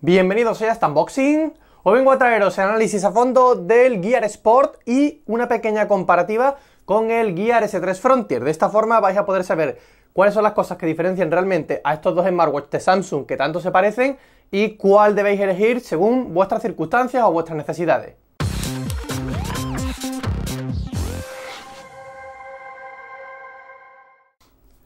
Bienvenidos a este unboxing. Hoy vengo a traeros el análisis a fondo del Gear Sport y una pequeña comparativa con el Gear S3 Frontier. De esta forma vais a poder saber cuáles son las cosas que diferencian realmente a estos dos smartwatches de Samsung que tanto se parecen y cuál debéis elegir según vuestras circunstancias o vuestras necesidades.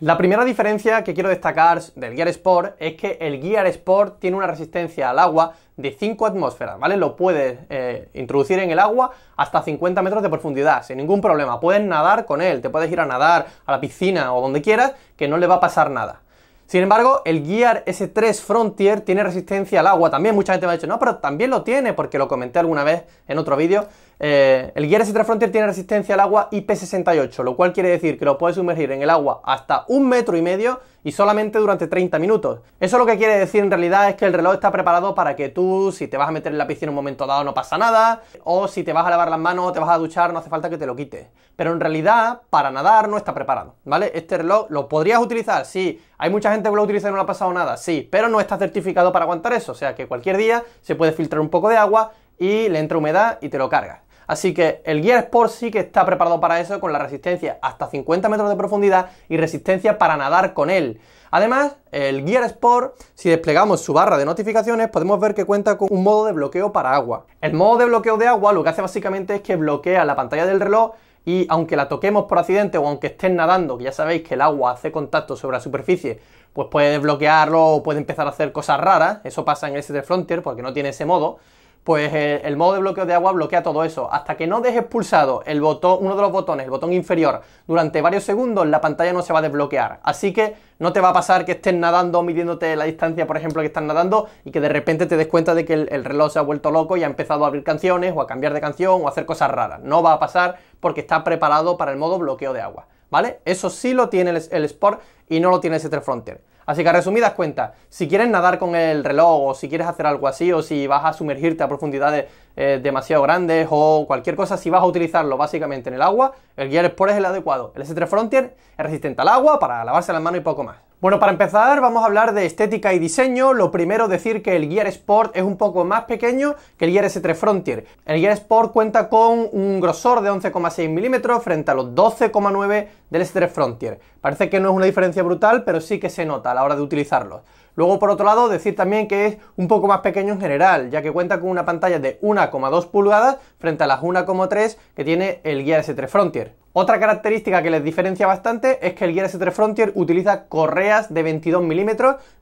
La primera diferencia que quiero destacar del Gear Sport es que el Gear Sport tiene una resistencia al agua de 5 atmósferas, ¿vale? Lo puedes eh, introducir en el agua hasta 50 metros de profundidad, sin ningún problema. Puedes nadar con él, te puedes ir a nadar a la piscina o donde quieras, que no le va a pasar nada. Sin embargo, el Gear S3 Frontier tiene resistencia al agua también. Mucha gente me ha dicho, no, pero también lo tiene, porque lo comenté alguna vez en otro vídeo. Eh, el Gear S3 Frontier tiene resistencia al agua IP68, lo cual quiere decir que lo puedes sumergir en el agua hasta un metro y medio y solamente durante 30 minutos. Eso lo que quiere decir en realidad es que el reloj está preparado para que tú, si te vas a meter en la piscina en un momento dado, no pasa nada, o si te vas a lavar las manos o te vas a duchar, no hace falta que te lo quites. Pero en realidad, para nadar no está preparado, ¿vale? Este reloj lo podrías utilizar, sí. Hay mucha gente que lo utiliza y no le ha pasado nada, sí, pero no está certificado para aguantar eso, o sea que cualquier día se puede filtrar un poco de agua y le entra humedad y te lo cargas. Así que el Gear Sport sí que está preparado para eso con la resistencia hasta 50 metros de profundidad y resistencia para nadar con él. Además, el Gear Sport, si desplegamos su barra de notificaciones, podemos ver que cuenta con un modo de bloqueo para agua. El modo de bloqueo de agua lo que hace básicamente es que bloquea la pantalla del reloj y aunque la toquemos por accidente o aunque estén nadando, que ya sabéis que el agua hace contacto sobre la superficie, pues puede desbloquearlo o puede empezar a hacer cosas raras. Eso pasa en el s Frontier porque no tiene ese modo pues eh, el, modo de bloqueo de agua bloquea todo eso. Hasta que no dejes pulsado el botón, uno de los botones, el botón inferior, durante varios segundos, la pantalla no se va a desbloquear. Así que no te va a pasar que estés nadando, midiéndote la distancia, por ejemplo, que estás nadando, y que de repente te des cuenta de que el, reloj se ha vuelto loco y ha empezado a abrir canciones, o a cambiar de canción, o a hacer cosas raras. No va a pasar porque está preparado para el modo bloqueo de agua. ¿Vale? Eso sí lo tiene el, Sport y no lo tiene el C3 Frontier. Así que a resumidas cuentas, si quieres nadar con el reloj o si quieres hacer algo así o si vas a sumergirte a profundidades eh, demasiado grandes o cualquier cosa, si vas a utilizarlo básicamente en el agua, el Gear Sport es el adecuado. El S3 Frontier es resistente al agua para lavarse las manos y poco más. Bueno, para empezar vamos a hablar de estética y diseño. Lo primero decir que el Gear Sport es un poco más pequeño que el Gear S3 Frontier. El Gear Sport cuenta con un grosor de 11,6 milímetros frente a los 12,9 del S3 Frontier. Parece que no es una diferencia brutal, pero sí que se nota a la hora de utilizarlo. Luego, por otro lado, decir también que es un poco más pequeño en general, ya que cuenta con una pantalla de 1,2 pulgadas frente a las 1,3 que tiene el Gear S3 Frontier. Otra característica que les diferencia bastante es que el Gear e S3 Frontier utiliza correas de 22 mm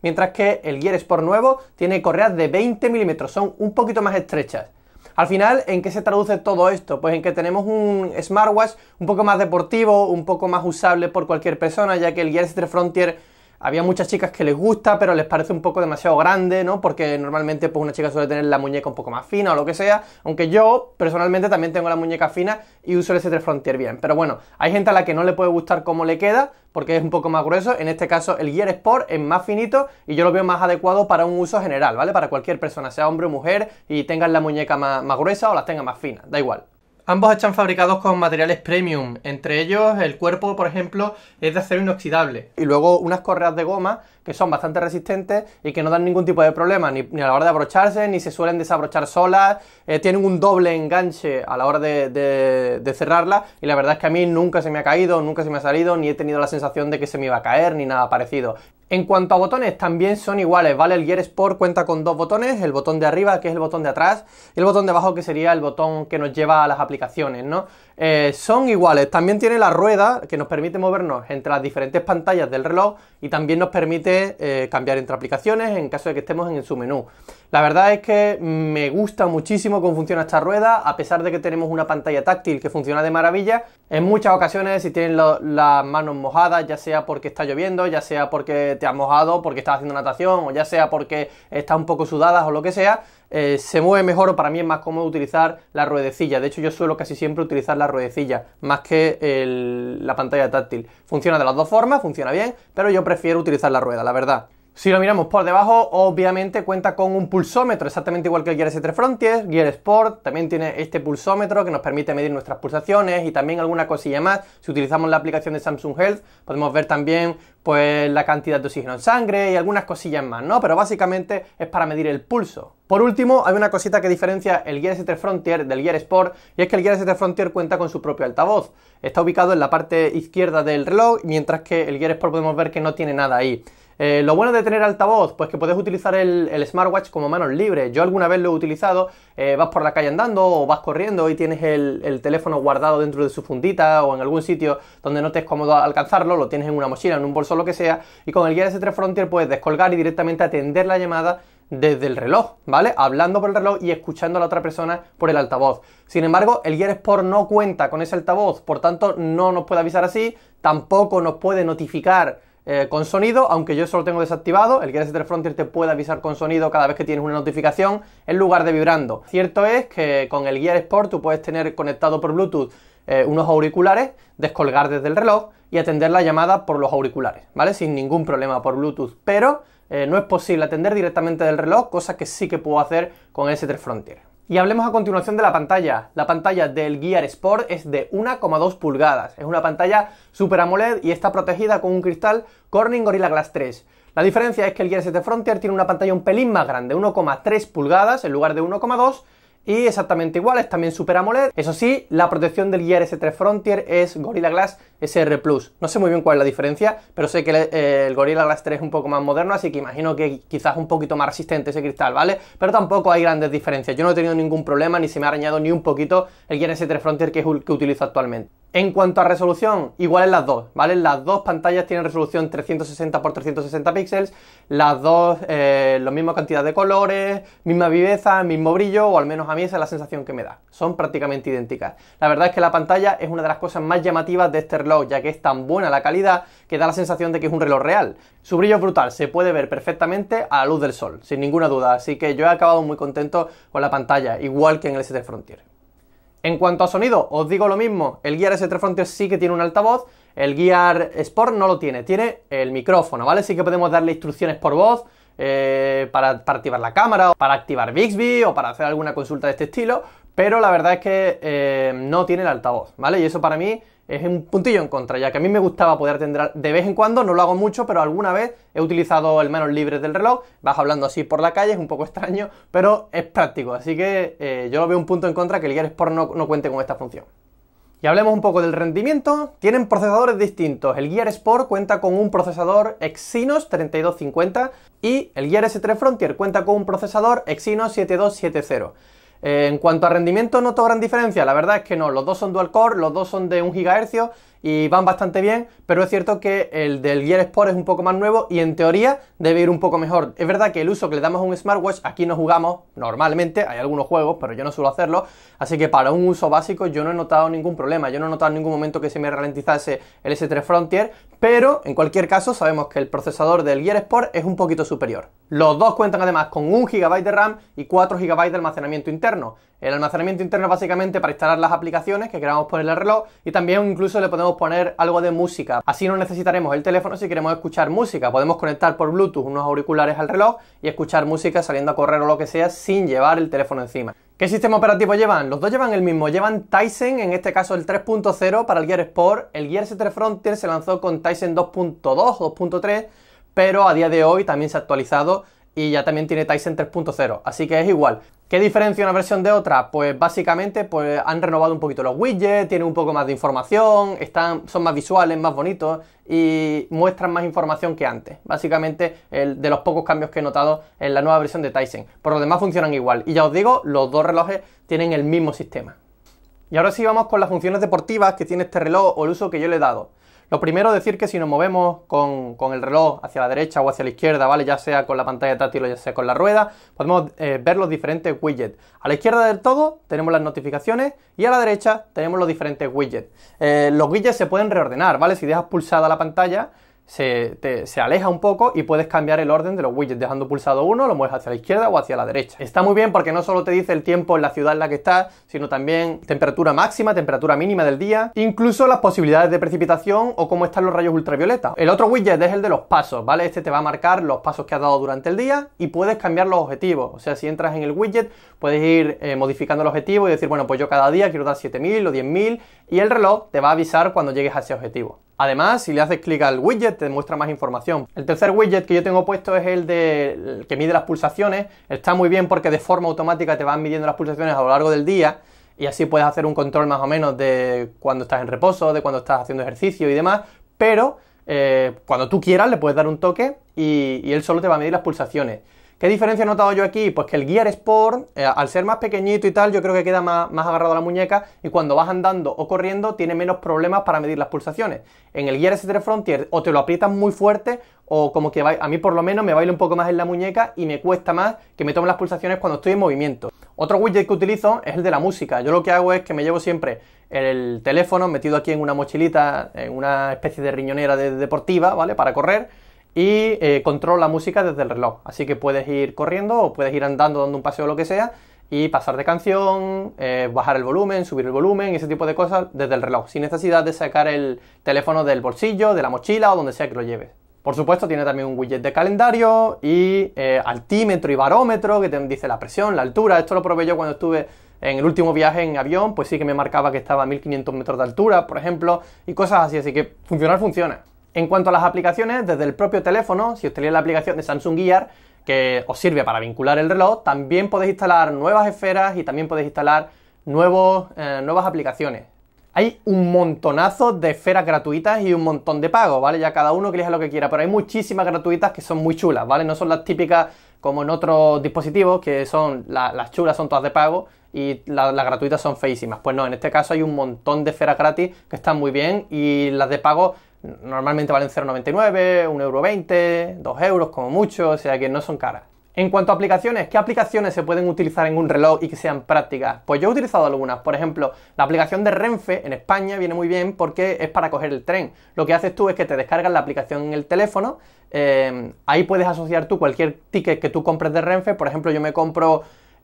mientras que el Gear Sport nuevo tiene correas de 20 mm son un poquito más estrechas. Al final, ¿en qué se traduce todo esto? Pues en que tenemos un smartwatch un poco más deportivo, un poco más usable por cualquier persona, ya que el Gear e S3 Frontier había muchas chicas que les gusta, pero les parece un poco demasiado grande, ¿no? Porque normalmente pues una chica suele tener la muñeca un poco más fina o lo que sea, aunque yo personalmente también tengo la muñeca fina y uso el S3 Frontier bien. Pero bueno, hay gente a la que no le puede gustar cómo le queda porque es un poco más grueso, en este caso el Gear Sport es más finito y yo lo veo más adecuado para un uso general, ¿vale? Para cualquier persona, sea hombre o mujer y tengan la muñeca más, más gruesa o las tenga más finas, da igual. Ambos están fabricados con materiales premium, entre ellos el cuerpo, por ejemplo, es de acero inoxidable. Y luego unas correas de goma que son bastante resistentes y que no dan ningún tipo de problema, ni, a la hora de abrocharse, ni se suelen desabrochar solas, eh, tienen un doble enganche a la hora de, de cerrarla y la verdad es que a mí nunca se me ha caído, nunca se me ha salido, ni he tenido la sensación de que se me iba a caer, ni nada parecido. En cuanto a botones, también son iguales, ¿vale? El Gear Sport cuenta con dos botones, el botón de arriba, que es el botón de atrás, y el botón de abajo, que sería el botón que nos lleva a las aplicaciones, ¿no? Eh, son iguales, también tiene la rueda que nos permite movernos entre las diferentes pantallas del reloj y también nos permite eh, cambiar entre aplicaciones en caso de que estemos en su menú. La verdad es que me gusta muchísimo cómo funciona esta rueda, a pesar de que tenemos una pantalla táctil que funciona de maravilla. En muchas ocasiones, si tienes las manos mojadas, ya sea porque está lloviendo, ya sea porque te has mojado, porque estás haciendo natación, o ya sea porque estás un poco sudadas o lo que sea, eh, se mueve mejor o para mí es más cómodo utilizar la ruedecilla. De hecho, yo suelo casi siempre utilizar la ruedecilla más que la pantalla táctil. Funciona de las dos formas, funciona bien, pero yo prefiero utilizar la rueda, la verdad. Si lo miramos por debajo, obviamente cuenta con un pulsómetro, exactamente igual que el Gear S3 Frontier, Gear Sport, también tiene este pulsómetro que nos permite medir nuestras pulsaciones y también alguna cosilla más. Si utilizamos la aplicación de Samsung Health, podemos ver también pues la cantidad de oxígeno en sangre y algunas cosillas más, ¿no? Pero básicamente es para medir el pulso. Por último, hay una cosita que diferencia el Gear s Frontier del Gear Sport y es que el Gear s Frontier cuenta con su propio altavoz. Está ubicado en la parte izquierda del reloj, mientras que el Gear Sport podemos ver que no tiene nada ahí. Eh, lo bueno de tener altavoz, pues que puedes utilizar el, smartwatch como manos libres. Yo alguna vez lo he utilizado, eh, vas por la calle andando o vas corriendo y tienes el, teléfono guardado dentro de su fundita o en algún sitio donde no te es cómodo alcanzarlo, lo tienes en una mochila, en un bolso o lo que sea, y con el Gear S3 Frontier puedes descolgar y directamente atender la llamada desde el reloj, ¿vale? Hablando por el reloj y escuchando a la otra persona por el altavoz. Sin embargo, el Gear Sport no cuenta con ese altavoz, por tanto no nos puede avisar así, tampoco nos puede notificar eh, con sonido, aunque yo solo tengo desactivado, el Gear S3 Frontier te puede avisar con sonido cada vez que tienes una notificación en lugar de vibrando. Cierto es que con el Gear Sport tú puedes tener conectado por Bluetooth eh, unos auriculares, descolgar desde el reloj y atender la llamada por los auriculares, ¿vale? Sin ningún problema por Bluetooth, pero eh, no es posible atender directamente del reloj, cosa que sí que puedo hacer con S3 Frontier. Y hablemos a continuación de la pantalla. La pantalla del Gear Sport es de 1,2 pulgadas. Es una pantalla Super AMOLED y está protegida con un cristal Corning Gorilla Glass 3. La diferencia es que el Gear 7 Frontier tiene una pantalla un pelín más grande, 1,3 pulgadas en lugar de 1,2, y exactamente igual, es también Super AMOLED. Eso sí, la protección del Gear S3 Frontier es Gorilla Glass SR Plus. No sé muy bien cuál es la diferencia, pero sé que eh, el, Gorilla Glass 3 es un poco más moderno, así que imagino que quizás un poquito más resistente ese cristal, ¿vale? Pero tampoco hay grandes diferencias. Yo no he tenido ningún problema, ni se me ha arañado ni un poquito el Gear S3 Frontier, que es que utilizo actualmente. En cuanto a resolución, igual en las dos, ¿vale? Las dos pantallas tienen resolución 360x360 píxeles, las dos, eh, la misma cantidad de colores, misma viveza, mismo brillo, o al menos a mí esa es la sensación que me da. Son prácticamente idénticas. La verdad es que la pantalla es una de las cosas más llamativas de este reloj, ya que es tan buena la calidad que da la sensación de que es un reloj real. Su brillo es brutal, se puede ver perfectamente a la luz del sol, sin ninguna duda, así que yo he acabado muy contento con la pantalla, igual que en el ST Frontier. En cuanto a sonido, os digo lo mismo, el Gear S3 Frontier sí que tiene un altavoz, el Gear Sport no lo tiene, tiene el micrófono, ¿vale? Sí que podemos darle instrucciones por voz, eh, para, activar la cámara, para activar Bixby o para hacer alguna consulta de este estilo, pero la verdad es que eh, no tiene el altavoz, ¿vale? Y eso para mí es un puntillo en contra, ya que a mí me gustaba poder tener de vez en cuando, no lo hago mucho, pero alguna vez he utilizado el manos libre del reloj, vas hablando así por la calle, es un poco extraño, pero es práctico, así que eh, yo yo veo un punto en contra que el Gear Sport no, no cuente con esta función. Y hablemos un poco del rendimiento. Tienen procesadores distintos. El Gear Sport cuenta con un procesador Exynos 3250 y el Gear S3 Frontier cuenta con un procesador Exynos 7270. Eh, en cuanto a rendimiento, noto gran diferencia. La verdad es que no. Los dos son dual core, los dos son de 1 GHz y van bastante bien, pero es cierto que el del Gear Sport es un poco más nuevo y en teoría debe ir un poco mejor. Es verdad que el uso que le damos a un smartwatch, aquí no jugamos normalmente, hay algunos juegos, pero yo no suelo hacerlo, así que para un uso básico yo no he notado ningún problema, yo no he notado en ningún momento que se me ralentizase el S3 Frontier, pero en cualquier caso sabemos que el procesador del Gear Sport es un poquito superior. Los dos cuentan además con 1 GB de RAM y 4 GB de almacenamiento interno. El almacenamiento interno es básicamente para instalar las aplicaciones que queramos poner el reloj y también incluso le podemos poner algo de música. Así no necesitaremos el teléfono si queremos escuchar música. Podemos conectar por Bluetooth unos auriculares al reloj y escuchar música saliendo a correr o lo que sea sin llevar el teléfono encima. ¿Qué sistema operativo llevan? Los dos llevan el mismo, llevan Tyson, en este caso el 3.0 para el Gear Sport. El Gear S3 Frontier se lanzó con Tyson 2.2, 2.3, pero a día de hoy también se ha actualizado y ya también tiene Tyson 3.0, así que es igual. ¿Qué diferencia una versión de otra? Pues básicamente pues, han renovado un poquito los widgets, tienen un poco más de información, están, son más visuales, más bonitos y muestran más información que antes. Básicamente el de los pocos cambios que he notado en la nueva versión de Tyson. Por lo demás funcionan igual. Y ya os digo, los dos relojes tienen el mismo sistema. Y ahora sí vamos con las funciones deportivas que tiene este reloj o el uso que yo le he dado. Lo primero decir que si nos movemos con, el reloj hacia la derecha o hacia la izquierda, ¿vale? Ya sea con la pantalla táctil o ya sea con la rueda, podemos eh, ver los diferentes widgets. A la izquierda del todo tenemos las notificaciones y a la derecha tenemos los diferentes widgets. Eh, los widgets se pueden reordenar, ¿vale? Si dejas pulsada la pantalla, se, aleja un poco y puedes cambiar el orden de los widgets dejando pulsado uno, lo mueves hacia la izquierda o hacia la derecha. Está muy bien porque no solo te dice el tiempo en la ciudad en la que estás, sino también temperatura máxima, temperatura mínima del día, incluso las posibilidades de precipitación o cómo están los rayos ultravioleta. El otro widget es el de los pasos, ¿vale? Este te va a marcar los pasos que has dado durante el día y puedes cambiar los objetivos. O sea, si entras en el widget, puedes ir eh, modificando el objetivo y decir, bueno, pues yo cada día quiero dar 7000 o 10000 y el reloj te va a avisar cuando llegues a ese objetivo. Además, si le haces clic al widget, te muestra más información. El tercer widget que yo tengo puesto es el de que mide las pulsaciones. Está muy bien porque de forma automática te van midiendo las pulsaciones a lo largo del día y así puedes hacer un control más o menos de cuando estás en reposo, de cuando estás haciendo ejercicio y demás. Pero eh, cuando tú quieras le puedes dar un toque y él solo te va a medir las pulsaciones. ¿Qué diferencia he notado yo aquí? Pues que el Gear Sport, eh, al ser más pequeñito y tal, yo creo que queda más, agarrado a la muñeca y cuando vas andando o corriendo tiene menos problemas para medir las pulsaciones. En el Gear S3 Frontier o te lo aprietas muy fuerte o como que a mí por lo menos me baila un poco más en la muñeca y me cuesta más que me tome las pulsaciones cuando estoy en movimiento. Otro widget que utilizo es el de la música. Yo lo que hago es que me llevo siempre el teléfono metido aquí en una mochilita, en una especie de riñonera deportiva, ¿vale? Para correr y eh, controla la música desde el reloj. Así que puedes ir corriendo o puedes ir andando, dando un paseo o lo que sea, y pasar de canción, eh, bajar el volumen, subir el volumen, ese tipo de cosas desde el reloj, sin necesidad de sacar el teléfono del bolsillo, de la mochila o donde sea que lo lleves. Por supuesto, tiene también un widget de calendario y eh, altímetro y barómetro que te dice la presión, la altura. Esto lo probé yo cuando estuve en el último viaje en avión, pues sí que me marcaba que estaba a 1500 metros de altura, por ejemplo, y cosas así. Así que funcionar funciona. En cuanto a las aplicaciones, desde el propio teléfono, si os tenéis la aplicación de Samsung Gear, que os sirve para vincular el reloj, también podéis instalar nuevas esferas y también podéis instalar nuevos, eh, nuevas aplicaciones. Hay un montonazo de esferas gratuitas y un montón de pagos, ¿vale? Ya cada uno que elija lo que quiera, pero hay muchísimas gratuitas que son muy chulas, ¿vale? No son las típicas como en otros dispositivos, que son las chulas son todas de pago y las gratuitas son feísimas. Pues no, en este caso hay un montón de esferas gratis que están muy bien y las de pago Normalmente valen 0,99, 1,20€, 2 euros como mucho, o sea que no son caras. En cuanto a aplicaciones, ¿qué aplicaciones se pueden utilizar en un reloj y que sean prácticas? Pues yo he utilizado algunas. Por ejemplo, la aplicación de Renfe en España viene muy bien porque es para coger el tren. Lo que haces tú es que te descargas la aplicación en el teléfono. Eh, ahí puedes asociar tú cualquier ticket que tú compres de Renfe. Por ejemplo, yo me compro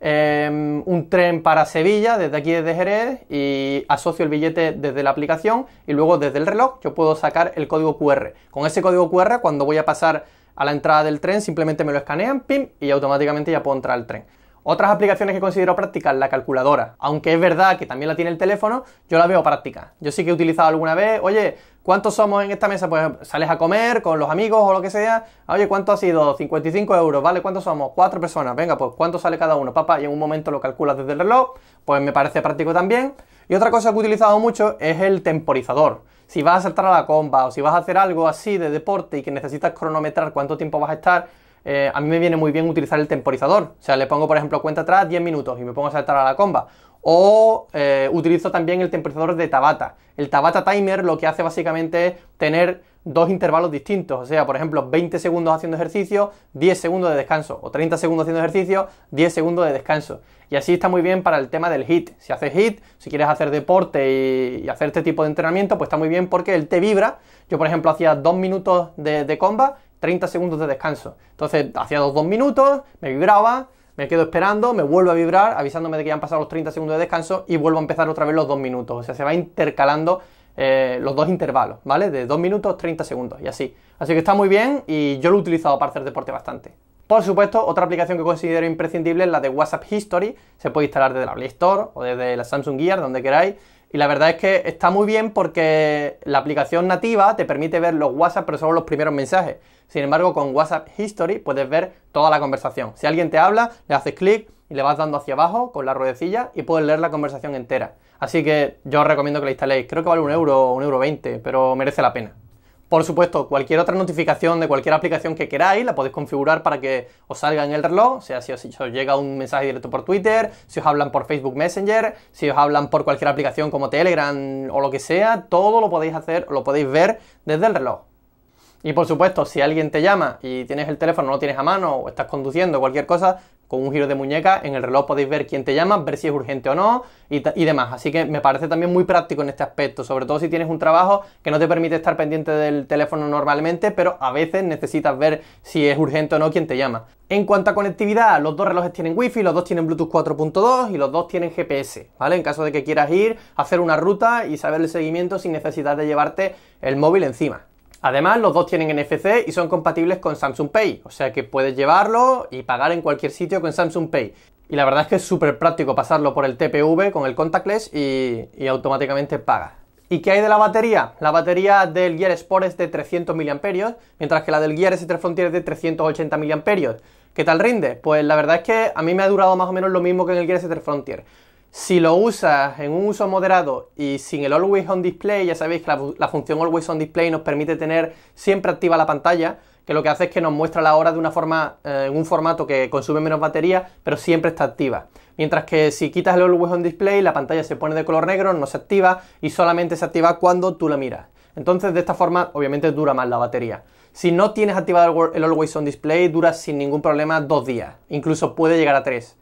Em, un tren para Sevilla desde aquí desde Jerez y asocio el billete desde la aplicación y luego desde el reloj yo puedo sacar el código QR. Con ese código QR cuando voy a pasar a la entrada del tren simplemente me lo escanean, pim, y automáticamente ya puedo entrar al tren. Otras aplicaciones que considero prácticas, la calculadora. Aunque es verdad que también la tiene el teléfono, yo la veo práctica. Yo sí que he utilizado alguna vez, oye, ¿Cuántos somos en esta mesa? Pues sales a comer con los amigos o lo que sea. Ah, oye, ¿cuánto ha sido? 55 euros, ¿vale? ¿Cuántos somos? Cuatro personas. Venga, pues ¿cuánto sale cada uno? Papá, y en un momento lo calculas desde el reloj. Pues me parece práctico también. Y otra cosa que he utilizado mucho es el temporizador. Si vas a saltar a la comba o si vas a hacer algo así de deporte y que necesitas cronometrar cuánto tiempo vas a estar, eh, a mí me viene muy bien utilizar el temporizador. O sea, le pongo, por ejemplo, cuenta atrás 10 minutos y me pongo a saltar a la comba. O eh, utilizo también el temporizador de Tabata. El Tabata Timer lo que hace básicamente es tener dos intervalos distintos. O sea, por ejemplo, 20 segundos haciendo ejercicio, 10 segundos de descanso. O 30 segundos haciendo ejercicio, 10 segundos de descanso. Y así está muy bien para el tema del HIT. Si haces HIT, si quieres hacer deporte y, hacer este tipo de entrenamiento, pues está muy bien porque el te vibra. Yo, por ejemplo, hacía 2 minutos de comba 30 segundos de descanso. Entonces hacía los 2 minutos, me vibraba, me quedo esperando, me vuelvo a vibrar, avisándome de que ya han pasado los 30 segundos de descanso y vuelvo a empezar otra vez los dos minutos. O sea, se va intercalando eh, los dos intervalos, ¿vale? De 2 minutos, 30 segundos y así. Así que está muy bien y yo lo he utilizado para hacer deporte bastante. Por supuesto, otra aplicación que considero imprescindible es la de WhatsApp History. Se puede instalar desde la Play Store o desde la Samsung Gear, donde queráis. Y la verdad es que está muy bien porque la aplicación nativa te permite ver los WhatsApp, pero solo los primeros mensajes. Sin embargo, con WhatsApp History puedes ver toda la conversación. Si alguien te habla, le haces clic y le vas dando hacia abajo con la ruedecilla y puedes leer la conversación entera. Así que yo os recomiendo que la instaléis. Creo que vale un euro, un euro veinte, pero merece la pena. Por supuesto, cualquier otra notificación de cualquier aplicación que queráis la podéis configurar para que os salga en el reloj, o sea si os, llega un mensaje directo por Twitter, si os hablan por Facebook Messenger, si os hablan por cualquier aplicación como Telegram o lo que sea, todo lo podéis hacer, lo podéis ver desde el reloj. Y por supuesto, si alguien te llama y tienes el teléfono, no lo tienes a mano o estás conduciendo, cualquier cosa, con un giro de muñeca. En el reloj podéis ver quién te llama, ver si es urgente o no y, demás. Así que me parece también muy práctico en este aspecto, sobre todo si tienes un trabajo que no te permite estar pendiente del teléfono normalmente, pero a veces necesitas ver si es urgente o no quién te llama. En cuanto a conectividad, los dos relojes tienen Wi-Fi, los dos tienen Bluetooth 4.2 y los dos tienen GPS, ¿vale? En caso de que quieras ir, hacer una ruta y saber el seguimiento sin necesidad de llevarte el móvil encima. Además, los dos tienen NFC y son compatibles con Samsung Pay, o sea que puedes llevarlo y pagar en cualquier sitio con Samsung Pay. Y la verdad es que es súper práctico pasarlo por el TPV con el contactless y, automáticamente paga. ¿Y qué hay de la batería? La batería del Gear Sport es de 300 mAh, mientras que la del Gear S3 Frontier es de 380 mAh. ¿Qué tal rinde? Pues la verdad es que a mí me ha durado más o menos lo mismo que en el Gear S3 Frontier. Si lo usas en un uso moderado y sin el Always On Display, ya sabéis que la, función Always On Display nos permite tener siempre activa la pantalla, que lo que hace es que nos muestra la hora de una forma, eh, en un formato que consume menos batería, pero siempre está activa. Mientras que si quitas el Always On Display, la pantalla se pone de color negro, no se activa y solamente se activa cuando tú la miras. Entonces, de esta forma, obviamente dura más la batería. Si no tienes activado el Always On Display, dura sin ningún problema dos días, incluso puede llegar a tres.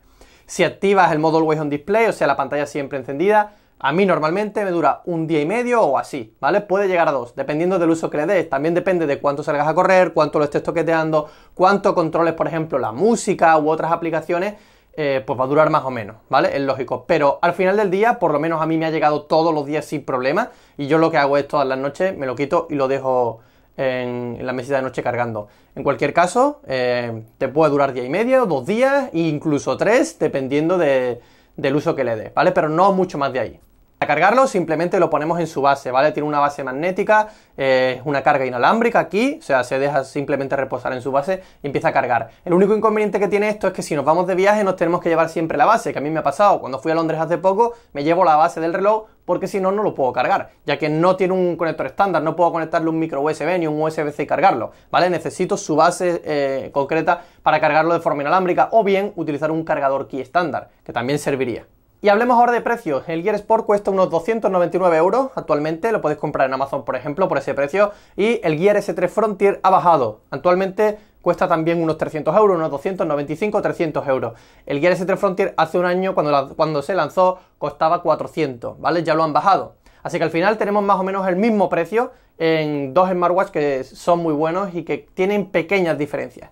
Si activas el modo Always on Display, o sea, la pantalla siempre encendida, a mí normalmente me dura un día y medio o así, ¿vale? Puede llegar a dos, dependiendo del uso que le des. También depende de cuánto salgas a correr, cuánto lo estés toqueteando, cuánto controles, por ejemplo, la música u otras aplicaciones. Eh, pues va a durar más o menos, ¿vale? Es lógico. Pero al final del día, por lo menos a mí me ha llegado todos los días sin problema. Y yo lo que hago es todas las noches, me lo quito y lo dejo en, la mesita de noche cargando. En cualquier caso, eh, te puede durar día y medio, dos días, e incluso tres, dependiendo del uso que le dé, ¿vale? Pero no mucho más de ahí. Para cargarlo simplemente lo ponemos en su base, ¿vale? Tiene una base magnética, eh, una carga inalámbrica aquí, o sea, se deja simplemente reposar en su base y empieza a cargar. El único inconveniente que tiene esto es que si nos vamos de viaje nos tenemos que llevar siempre la base, que a mí me ha pasado, cuando fui a Londres hace poco me llevo la base del reloj porque si no, no lo puedo cargar, ya que no tiene un conector estándar, no puedo conectarle un micro USB ni un USB-C y cargarlo, ¿vale? Necesito su base eh, concreta para cargarlo de forma inalámbrica o bien utilizar un cargador key estándar, que también serviría. Y hablemos ahora de precios. El Gear Sport cuesta unos 299 euros actualmente, lo podéis comprar en Amazon, por ejemplo, por ese precio. Y el Gear S3 Frontier ha bajado. Actualmente cuesta también unos 300 euros, unos 295, 300 euros. El Gear S3 Frontier hace un año, cuando, se lanzó, costaba 400, ¿vale? Ya lo han bajado. Así que al final tenemos más o menos el mismo precio en dos smartwatches que son muy buenos y que tienen pequeñas diferencias.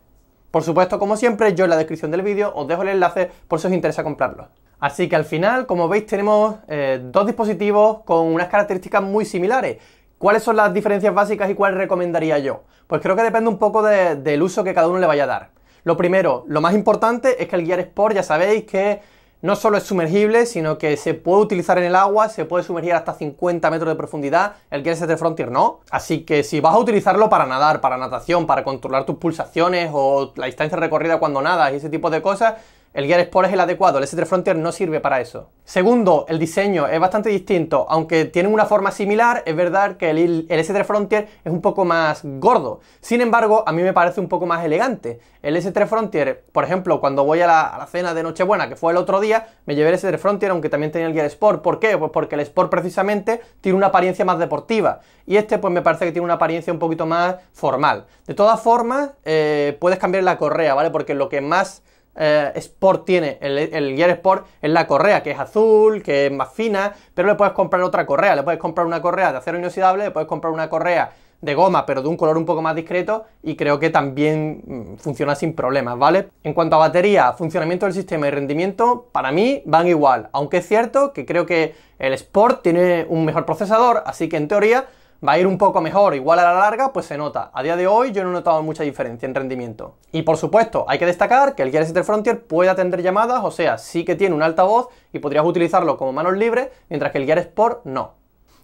Por supuesto, como siempre, yo en la descripción del vídeo os dejo el enlace por si os interesa comprarlo. Así que al final, como veis, tenemos eh, dos dispositivos con unas características muy similares. ¿Cuáles son las diferencias básicas y cuál recomendaría yo? Pues creo que depende un poco del uso que cada uno le vaya a dar. Lo primero, lo más importante es que el Gear Sport ya sabéis que no solo es sumergible, sino que se puede utilizar en el agua, se puede sumergir hasta 50 metros de profundidad, el Gear s Frontier no. Así que si vas a utilizarlo para nadar, para natación, para controlar tus pulsaciones o la distancia recorrida cuando nadas y ese tipo de cosas, el Gear Sport es el adecuado, el S3 Frontier no sirve para eso. Segundo, el diseño es bastante distinto, aunque tienen una forma similar, es verdad que el, S3 Frontier es un poco más gordo. Sin embargo, a mí me parece un poco más elegante. El S3 Frontier, por ejemplo, cuando voy a la, cena de Nochebuena, que fue el otro día, me llevé el S3 Frontier, aunque también tenía el Gear Sport. ¿Por qué? Pues porque el Sport precisamente tiene una apariencia más deportiva. Y este, pues me parece que tiene una apariencia un poquito más formal. De todas formas, eh, puedes cambiar la correa, ¿vale? Porque lo que más eh, Sport tiene, el, Gear Sport en la correa que es azul, que es más fina, pero le puedes comprar otra correa, le puedes comprar una correa de acero inoxidable, le puedes comprar una correa de goma, pero de un color un poco más discreto y creo que también mm, funciona sin problemas, ¿vale? En cuanto a batería, funcionamiento del sistema y rendimiento, para mí van igual, aunque es cierto que creo que el Sport tiene un mejor procesador, así que en teoría va a ir un poco mejor, igual a la larga, pues se nota. A día de hoy yo no he notado mucha diferencia en rendimiento. Y por supuesto, hay que destacar que el Gear 7 Frontier puede atender llamadas, o sea, sí que tiene un altavoz y podrías utilizarlo como manos libres, mientras que el Gear Sport no.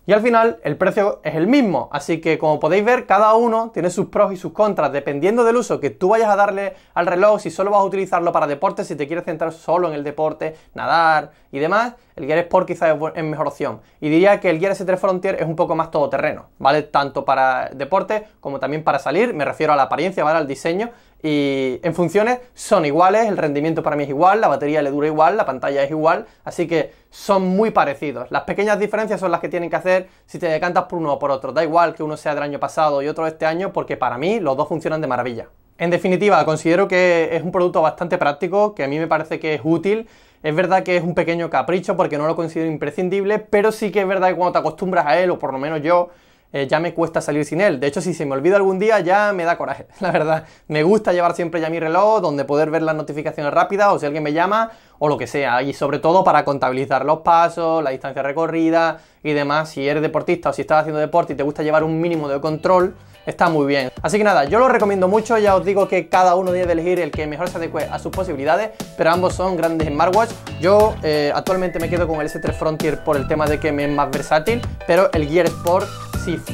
Y al final el precio es el mismo, así que como podéis ver cada uno tiene sus pros y sus contras dependiendo del uso que tú vayas a darle al reloj, si solo vas a utilizarlo para deporte, si te quieres centrar solo en el deporte, nadar y demás, el Gear Sport quizás es, mejor opción. Y diría que el Gear S3 Frontier es un poco más todoterreno, ¿vale? Tanto para deporte como también para salir, me refiero a la apariencia, ¿vale? Al diseño y en funciones son iguales, el rendimiento para mí es igual, la batería le dura igual, la pantalla es igual, así que son muy parecidos. Las pequeñas diferencias son las que tienen que hacer si te decantas por uno o por otro. Da igual que uno sea del año pasado y otro este año, porque para mí los dos funcionan de maravilla. En definitiva, considero que es un producto bastante práctico, que a mí me parece que es útil. Es verdad que es un pequeño capricho porque no lo considero imprescindible, pero sí que es verdad que cuando te acostumbras a él, o por lo menos yo, eh, ya me cuesta salir sin él. De hecho, si se me olvida algún día, ya me da coraje, la verdad. Me gusta llevar siempre ya mi reloj, donde poder ver las notificaciones rápidas, o si alguien me llama, o lo que sea. Y sobre todo para contabilizar los pasos, la distancia recorrida y demás. Si eres deportista o si estás haciendo deporte y te gusta llevar un mínimo de control, está muy bien. Así que nada, yo lo recomiendo mucho. Ya os digo que cada uno debe elegir el que mejor se adecue a sus posibilidades, pero ambos son grandes smartwatch. Yo eh, actualmente me quedo con el S3 Frontier por el tema de que me es más versátil, pero el Gear Sport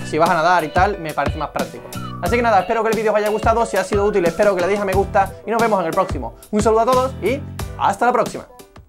si, vas a nadar y tal, me parece más práctico. Así que nada, espero que el vídeo os haya gustado, si ha sido útil espero que le deis a me gusta y nos vemos en el próximo. Un saludo a todos y hasta la próxima.